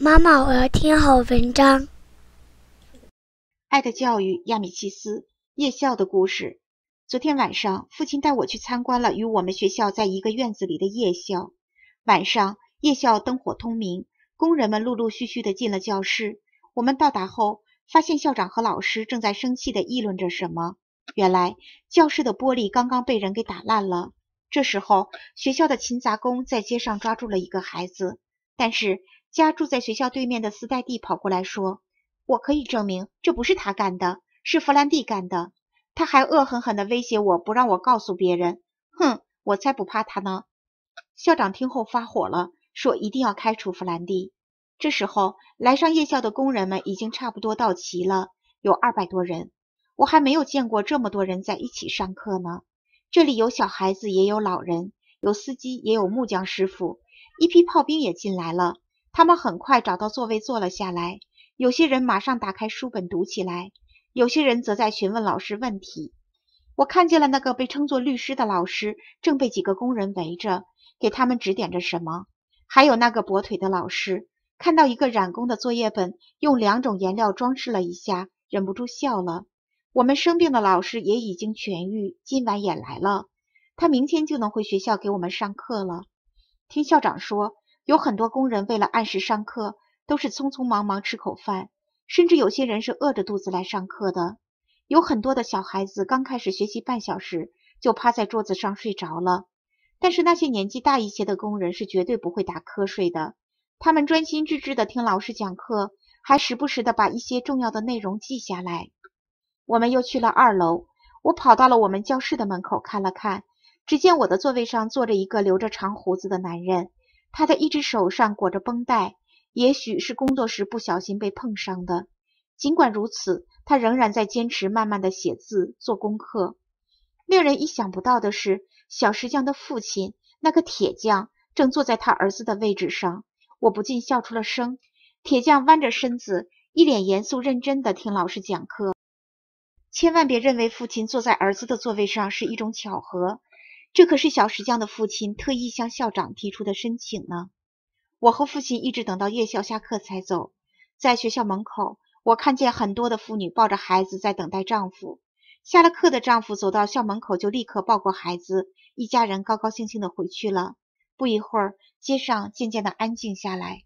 妈妈，我要听好文章。《爱的教育》亚米契斯《夜校的故事》。昨天晚上，父亲带我去参观了与我们学校在一个院子里的夜校。晚上，夜校灯火通明，工人们陆陆续续的进了教室。我们到达后，发现校长和老师正在生气的议论着什么。原来，教室的玻璃刚刚被人给打烂了。这时候，学校的勤杂工在街上抓住了一个孩子，但是。家住在学校对面的斯黛蒂跑过来，说：“我可以证明这不是他干的，是弗兰蒂干的。他还恶狠狠地威胁我，不让我告诉别人。哼，我才不怕他呢！”校长听后发火了，说：“一定要开除弗兰蒂。”这时候，来上夜校的工人们已经差不多到齐了，有二百多人。我还没有见过这么多人在一起上课呢。这里有小孩子，也有老人，有司机，也有木匠师傅。一批炮兵也进来了。他们很快找到座位坐了下来，有些人马上打开书本读起来，有些人则在询问老师问题。我看见了那个被称作律师的老师，正被几个工人围着，给他们指点着什么。还有那个跛腿的老师，看到一个染工的作业本用两种颜料装饰了一下，忍不住笑了。我们生病的老师也已经痊愈，今晚也来了，他明天就能回学校给我们上课了。听校长说。有很多工人为了按时上课，都是匆匆忙忙吃口饭，甚至有些人是饿着肚子来上课的。有很多的小孩子刚开始学习半小时就趴在桌子上睡着了，但是那些年纪大一些的工人是绝对不会打瞌睡的，他们专心致志的听老师讲课，还时不时的把一些重要的内容记下来。我们又去了二楼，我跑到了我们教室的门口看了看，只见我的座位上坐着一个留着长胡子的男人。他的一只手上裹着绷带，也许是工作时不小心被碰伤的。尽管如此，他仍然在坚持慢慢的写字、做功课。令人意想不到的是，小石匠的父亲那个铁匠正坐在他儿子的位置上，我不禁笑出了声。铁匠弯着身子，一脸严肃认真地听老师讲课。千万别认为父亲坐在儿子的座位上是一种巧合。这可是小石匠的父亲特意向校长提出的申请呢。我和父亲一直等到夜校下课才走。在学校门口，我看见很多的妇女抱着孩子在等待丈夫。下了课的丈夫走到校门口就立刻抱过孩子，一家人高高兴兴的回去了。不一会儿，街上渐渐的安静下来。